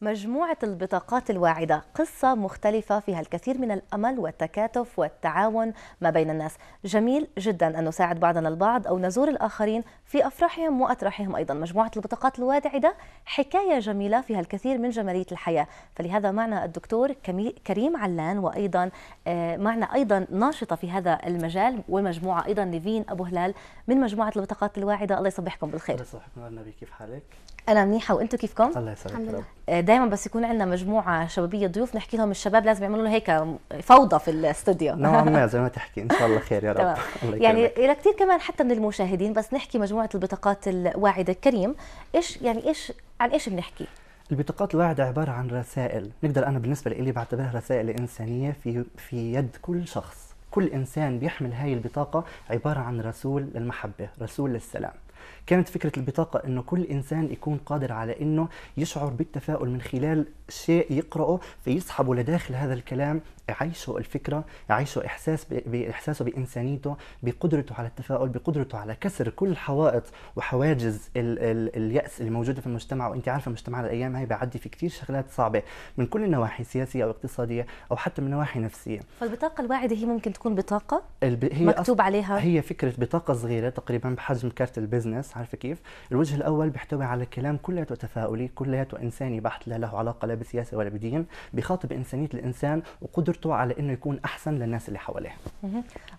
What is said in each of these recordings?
مجموعة البطاقات الواعدة قصة مختلفة فيها الكثير من الأمل والتكاتف والتعاون ما بين الناس جميل جدا أن نساعد بعضنا البعض أو نزور الآخرين في أفراحهم وأتراحهم أيضا مجموعة البطاقات الواعدة حكاية جميلة فيها الكثير من جمالية الحياة فلهذا معنا الدكتور كريم علان وأيضا آه، معنا أيضا ناشطة في هذا المجال ومجموعة أيضا نيفين أبو هلال من مجموعة البطاقات الواعدة الله يصبحكم بالخير الله يصبحكم كيف حالك؟ أنا منيحة وأنتم كيفكم؟ الله يسلمك دائما بس يكون عندنا مجموعه شبابيه ضيوف نحكي لهم الشباب لازم يعملوا لنا هيك فوضى في الاستوديو نوعا ما زي ما تحكي ان شاء الله خير يا رب الله يعني الى كثير كمان حتى من المشاهدين بس نحكي مجموعه البطاقات الواعده كريم ايش يعني ايش عن ايش بنحكي البطاقات الواعدة عبارة عن رسائل نقدر أنا بالنسبة لي بعتبرها رسائل إنسانية في, في يد كل شخص كل إنسان بيحمل هاي البطاقة عبارة عن رسول للمحبة رسول للسلام كانت فكره البطاقه انه كل انسان يكون قادر على انه يشعر بالتفاؤل من خلال شيء يقراه فيسحبه لداخل هذا الكلام يعيشه الفكره يعيشه احساس باحساسه بانسانيته بقدرته على التفاؤل بقدرته على كسر كل الحوائط وحواجز ال ال الياس اللي موجوده في المجتمع وانت عارفه مجتمعنا الايام هاي بيعدي في كثير شغلات صعبه من كل النواحي سياسيه او اقتصاديه او حتى من نواحي نفسيه فالبطاقه الواعده هي ممكن تكون بطاقه الب... هي مكتوب أص... عليها هي فكره بطاقه صغيره تقريبا بحجم كارت البزنس بزنس عارفه كيف الوجه الاول بيحتوي على كلام كلياته تفاؤلي كلياته انساني بحت لا له علاقه لا بالسياسه ولا بدين بخاطب انسانيه الانسان وقدرته على انه يكون احسن للناس اللي حواليه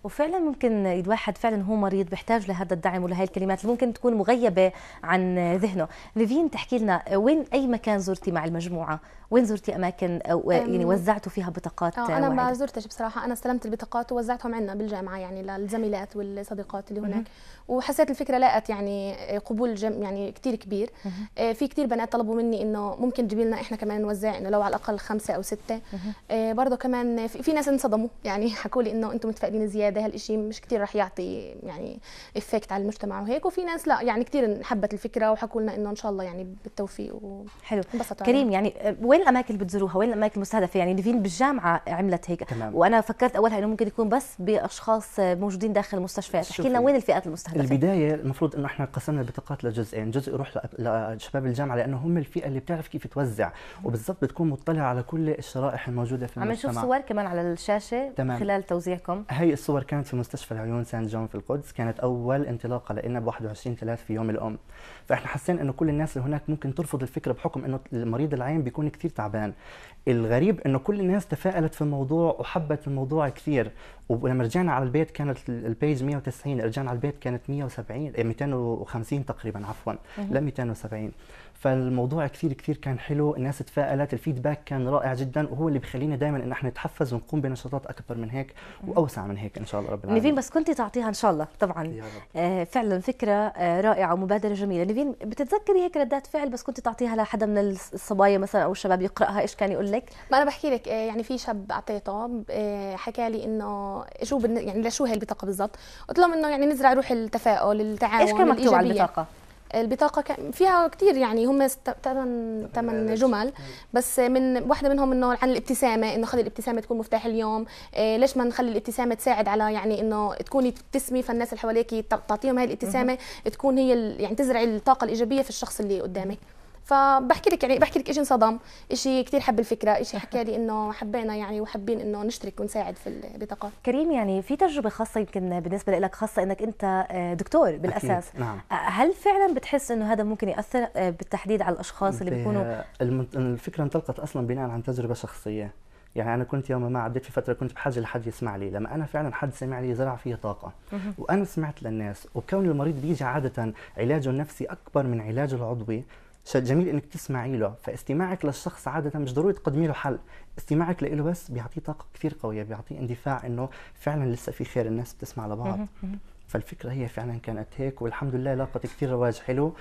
وفعلا ممكن الواحد فعلا هو مريض بيحتاج لهذا الدعم ولهي الكلمات اللي ممكن تكون مغيبه عن ذهنه ليفين تحكي لنا وين اي مكان زرتي مع المجموعه وين زرتي اماكن أو يعني وزعتوا فيها بطاقات آه انا ما زرتش بصراحه انا استلمت البطاقات ووزعتهم عندنا بالجامعه يعني للزميلات والصديقات اللي هناك وحسيت الفكره لاقت يعني يعني آه، قبول جم يعني كثير كبير آه، في كثير بنات طلبوا مني انه ممكن تجيبي لنا احنا كمان نوزع انه لو على الاقل خمسه او سته آه، برضه كمان في ناس انصدموا يعني حكوا لي انه انتم متفائلين زياده هالشيء مش كثير رح يعطي يعني افكت على المجتمع وهيك وفي ناس لا يعني كثير حبت الفكره وحكوا لنا انه ان شاء الله يعني بالتوفيق و... حلو كريم يعني وين الاماكن اللي بتزوروها وين الاماكن المستهدفه يعني ليفين بالجامعه عملت هيك تمام. وانا فكرت اولها انه ممكن يكون بس باشخاص موجودين داخل المستشفيات احكي لنا وين الفئات المستهدفه البدايه المفروض انه احنا قسمنا البطاقات لجزئين جزء يروح لشباب الجامعه لانه هم الفئه اللي بتعرف كيف توزع وبالضبط بتكون مطلعه على كل الشرائح الموجوده في المجتمع عم نشوف صور كمان على الشاشه تمام. خلال توزيعكم هي الصور كانت في مستشفى العيون سان جون في القدس كانت اول انطلاقه لنا ب 21 3 في يوم الام فاحنا حسينا انه كل الناس اللي هناك ممكن ترفض الفكره بحكم انه المريض العين بيكون كثير تعبان الغريب انه كل الناس تفائلت في الموضوع وحبت الموضوع كثير ولما رجعنا على البيت كانت البيج 190 رجعنا على البيت كانت 170 200 250 تقريبا عفوا ل 270 فالموضوع كثير كثير كان حلو الناس تفائلت الفيدباك كان رائع جدا وهو اللي بخلينا دائما ان احنا نتحفز ونقوم بنشاطات اكبر من هيك واوسع من هيك ان شاء الله رب العالمين نيفين بس كنت تعطيها ان شاء الله طبعا آه، فعلا فكره آه، رائعه ومبادره جميله نيفين بتتذكري هيك ردات فعل بس كنت تعطيها لحدا من الصبايا مثلا او الشباب يقراها ايش كان يقول لك ما انا بحكي لك آه، يعني في شاب اعطيته حكى لي انه شو يعني لشو هي البطاقه بالضبط قلت لهم انه يعني نزرع روح التفاؤل التعاون كم مكتوب على البطاقه البطاقة فيها كثير يعني هم ثمان ثمان جمل بس من واحدة منهم انه عن الابتسامة انه خلي الابتسامة تكون مفتاح اليوم إيه ليش ما نخلي الابتسامة تساعد على يعني انه تكوني تبتسمي فالناس اللي حواليك تعطيهم هاي الابتسامة تكون هي يعني تزرع الطاقة الإيجابية في الشخص اللي قدامك فبحكي لك يعني بحكي لك شيء انصدم شيء كثير حب الفكره شيء حكى لي انه حبينا يعني وحابين انه نشترك ونساعد في البطاقات كريم يعني في تجربه خاصه يمكن بالنسبه لك خاصه انك انت آه، دكتور بالاساس أكيد. نعم. آه، هل فعلا بتحس انه هذا ممكن ياثر آه، بالتحديد على الاشخاص اللي بيكونوا الفكره انطلقت اصلا بناء عن تجربه شخصيه يعني انا كنت يوم ما عديت في فتره كنت بحاجه لحد يسمع لي لما انا فعلا حد سمع لي زرع فيه طاقه وانا سمعت للناس وكون المريض بيجي عاده علاجه النفسي اكبر من علاجه العضوي جميل انك تسمعي له فاستماعك للشخص عاده مش ضروري تقدمي له حل استماعك له بس بيعطيه طاقه كثير قويه بيعطيه اندفاع انه فعلا لسه في خير الناس بتسمع لبعض فالفكره هي فعلا كانت هيك والحمد لله لاقت كثير رواج حلو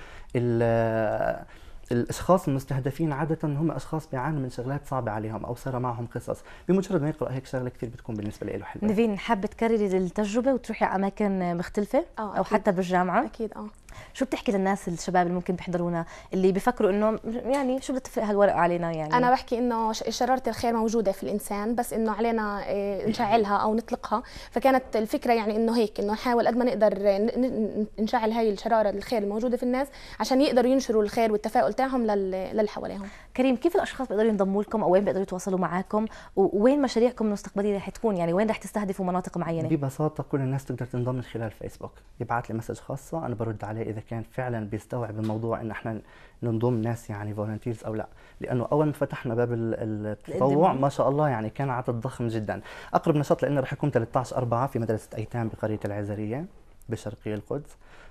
الاشخاص المستهدفين عاده هم اشخاص بيعانوا من شغلات صعبه عليهم او صار معهم قصص بمجرد ما يقرا هيك شغله كثير بتكون بالنسبه له حلوه نيفين حابه تكرري التجربه وتروحي على اماكن مختلفه آه، أو, أكيد. او حتى بالجامعه اكيد اه شو بتحكي للناس الشباب اللي ممكن بيحضرونا اللي بيفكروا انه يعني شو بتفرق هالورقه علينا يعني انا بحكي انه شراره الخير موجوده في الانسان بس انه علينا آه، نشعلها او نطلقها فكانت الفكره يعني انه هيك انه نحاول قد ما نقدر نشعل هاي الشراره الخير الموجوده في الناس عشان يقدروا ينشروا الخير والتفاؤل تاعهم للي حواليهم كريم كيف الاشخاص بيقدروا ينضموا لكم او وين بيقدروا يتواصلوا معاكم ووين مشاريعكم المستقبليه رح تكون يعني وين رح تستهدفوا مناطق معينه ببساطه كل الناس تقدر تنضم من خلال فيسبوك يبعث لي مسج خاصه انا برد عليه عليه اذا كان فعلا بيستوعب الموضوع ان احنا ننضم ناس يعني فولنتيرز او لا لانه اول ما فتحنا باب التطوع ما شاء الله يعني كان عدد ضخم جدا اقرب نشاط لانه راح يكون 13 4 في مدرسه ايتام بقريه العزريه بشرقي القدس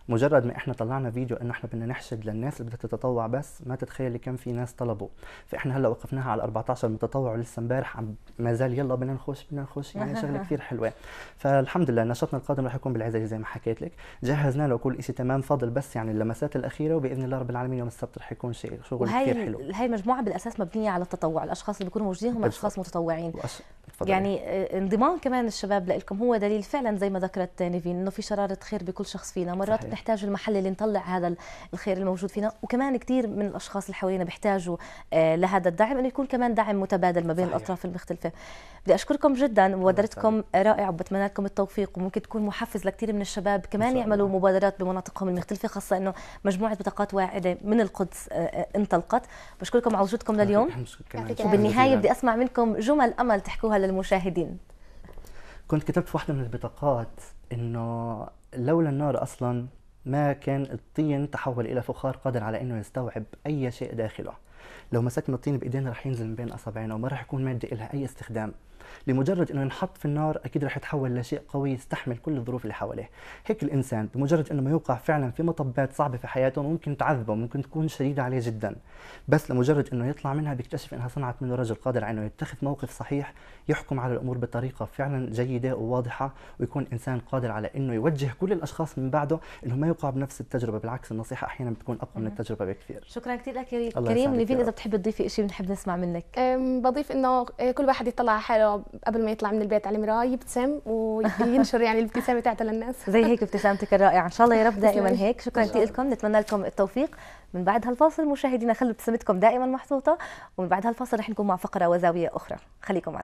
مجرد ما احنا طلعنا فيديو انه احنا بدنا نحشد للناس اللي بدها تتطوع بس ما تتخيلي كم في ناس طلبوا فاحنا هلا وقفناها على 14 متطوع ولسه امبارح عم ما زال يلا بدنا نخش بدنا نخش يعني شغله كثير حلوه فالحمد لله نشاطنا القادم رح يكون بالعزيزه زي ما حكيت لك جهزنا له كل شيء تمام فاضل بس يعني اللمسات الاخيره وباذن الله رب العالمين يوم السبت رح يكون شيء شغل كثير حلو هاي المجموعه بالاساس مبنيه على التطوع الاشخاص اللي بيكونوا موجودين هم اشخاص متطوعين تفضلي يعني آه، انضمام كمان الشباب لكم هو دليل فعلا زي ما ذكرت نيفين انه في شراره خير بكل شخص فينا مرات صحيح. بنحتاج المحل اللي نطلع هذا الخير الموجود فينا وكمان كثير من الاشخاص اللي حوالينا بيحتاجوا آه، لهذا الدعم انه يكون كمان دعم متبادل ما بين صحيح. الاطراف المختلفه بدي اشكركم جدا مبادرتكم رائعه وبتمنى لكم التوفيق وممكن تكون محفز لكثير من الشباب كمان يعملوا مبادرات بمناطقهم المختلفه خاصه انه مجموعه بطاقات واعده من القدس آه، انطلقت بشكركم على وجودكم لليوم وبالنهايه بدي اسمع منكم جمل امل تحكوها للمشاهدين كنت كتبت في واحدة من البطاقات إنه لولا النار أصلا ما كان الطين تحول إلى فخار قادر على إنه يستوعب أي شيء داخله لو مسكنا الطين بإيدينا رح ينزل من بين أصابعنا وما رح يكون مادة إلها أي استخدام لمجرد انه ينحط في النار اكيد رح يتحول لشيء قوي يستحمل كل الظروف اللي حواليه هيك الانسان بمجرد انه ما يوقع فعلا في مطبات صعبه في حياته ممكن تعذبه ممكن تكون شديده عليه جدا بس لمجرد انه يطلع منها بيكتشف انها صنعت منه رجل قادر على انه يتخذ موقف صحيح يحكم على الامور بطريقه فعلا جيده وواضحه ويكون انسان قادر على انه يوجه كل الاشخاص من بعده انهم ما يوقعوا بنفس التجربه بالعكس النصيحه احيانا بتكون اقوى من التجربه بكثير شكرا كثير لك كريم كريم اذا بتحبي تضيفي شيء بنحب نسمع منك بضيف انه كل واحد يطلع على حاله قبل ما يطلع من البيت على المراه يبتسم وينشر يعني الابتسامه تاعته للناس زي هيك ابتسامتك الرائعه ان شاء الله يا رب دائما هيك شكرا كثير لكم نتمنى لكم التوفيق من بعد هالفاصل مشاهدينا خلوا ابتسامتكم دائما محطوطه ومن بعد هالفاصل رح نكون مع فقره وزاويه اخرى خليكم معنا